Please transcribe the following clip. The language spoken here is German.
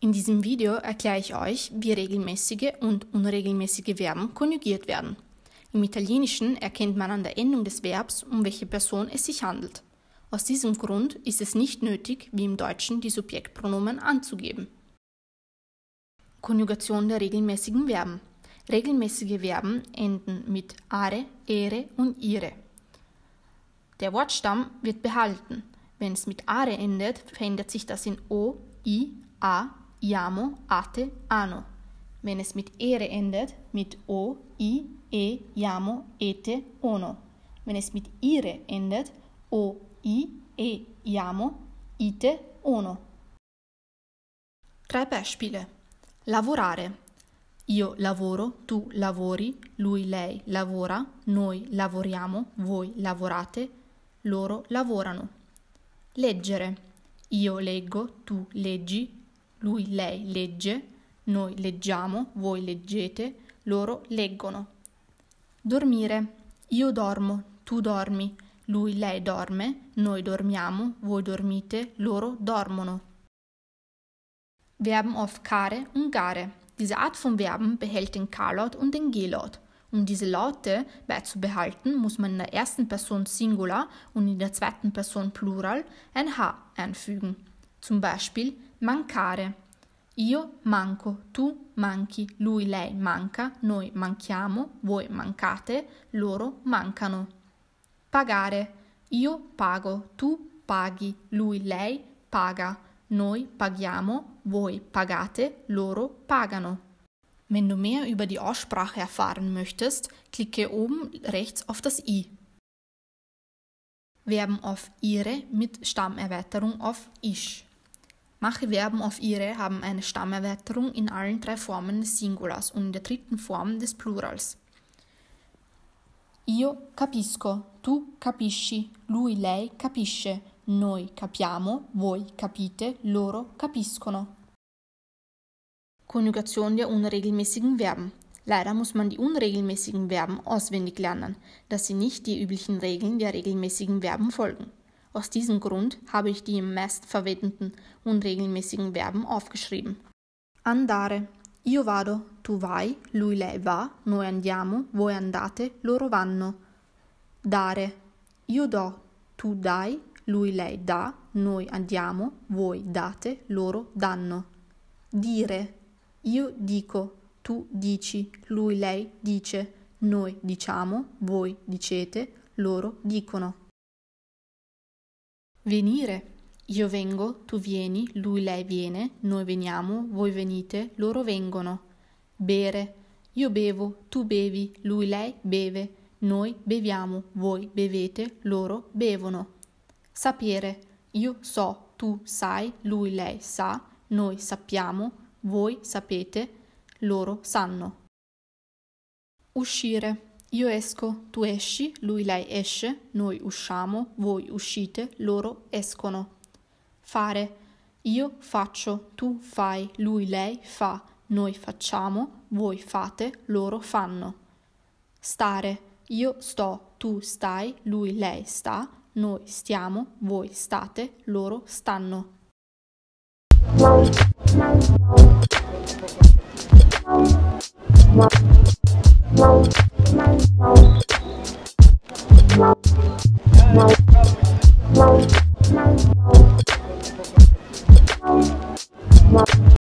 In diesem Video erkläre ich euch, wie regelmäßige und unregelmäßige Verben konjugiert werden. Im Italienischen erkennt man an der Endung des Verbs, um welche Person es sich handelt. Aus diesem Grund ist es nicht nötig, wie im Deutschen, die Subjektpronomen anzugeben. Konjugation der regelmäßigen Verben. Regelmäßige Verben enden mit are, ere und ire. Der Wortstamm wird behalten. Wenn es mit are endet, verändert sich das in o, i, a, iamo, ate, ano. Wenn es mit ere endet, mit o, i, e, iamo, ete, ono. Wenn es mit ire endet, o, i, e, iamo, ite, ono. Drei Beispiele. Lavorare. Io lavoro, tu lavori, lui, lei lavora, noi lavoriamo, voi lavorate, loro lavorano. Leggere. Io leggo, tu leggi, lui, lei legge, noi leggiamo, voi leggete, loro leggono. Dormire. Io dormo, tu dormi, lui, lei dorme, noi dormiamo, voi dormite, loro dormono. Verben auf Kare und Gare. Diese Art von Verben behält den k und den Gelot. Um diese Laute beizubehalten, muss man in der ersten Person Singular und in der zweiten Person Plural ein H einfügen. Zum Beispiel mancare. Io manco, tu manchi, lui, lei manca, noi manchiamo, voi mancate, loro mancano. Pagare. Io pago, tu paghi, lui, lei paga, noi paghiamo, voi pagate, loro pagano. Wenn du mehr über die Aussprache erfahren möchtest, klicke oben rechts auf das i. Verben auf ihre mit Stammerweiterung auf ich. Mache Verben auf ihre haben eine Stammerweiterung in allen drei Formen des Singulars und in der dritten Form des Plurals. Io capisco, tu capisci, lui, lei capisce, noi capiamo, voi capite, loro capiscono. Konjugation der unregelmäßigen Verben. Leider muss man die unregelmäßigen Verben auswendig lernen, dass sie nicht die üblichen Regeln der regelmäßigen Verben folgen. Aus diesem Grund habe ich die im meisten verwendeten unregelmäßigen Verben aufgeschrieben. Andare. Io vado, tu vai, lui lei va, noi andiamo, voi andate, loro vanno. Dare. Io do, tu dai, lui lei dà, noi andiamo, voi date, loro danno. Dire. Io dico, tu dici, lui, lei dice, noi diciamo, voi dicete, loro dicono. Venire. Io vengo, tu vieni, lui, lei viene, noi veniamo, voi venite, loro vengono. Bere. Io bevo, tu bevi, lui, lei beve, noi beviamo, voi bevete, loro bevono. Sapere. Io so, tu sai, lui, lei sa, noi sappiamo, voi sapete, loro sanno. Uscire. Io esco, tu esci, lui lei esce, noi usciamo, voi uscite, loro escono. Fare. Io faccio, tu fai, lui lei fa, noi facciamo, voi fate, loro fanno. Stare. Io sto, tu stai, lui lei sta, noi stiamo, voi state, loro stanno. Bye.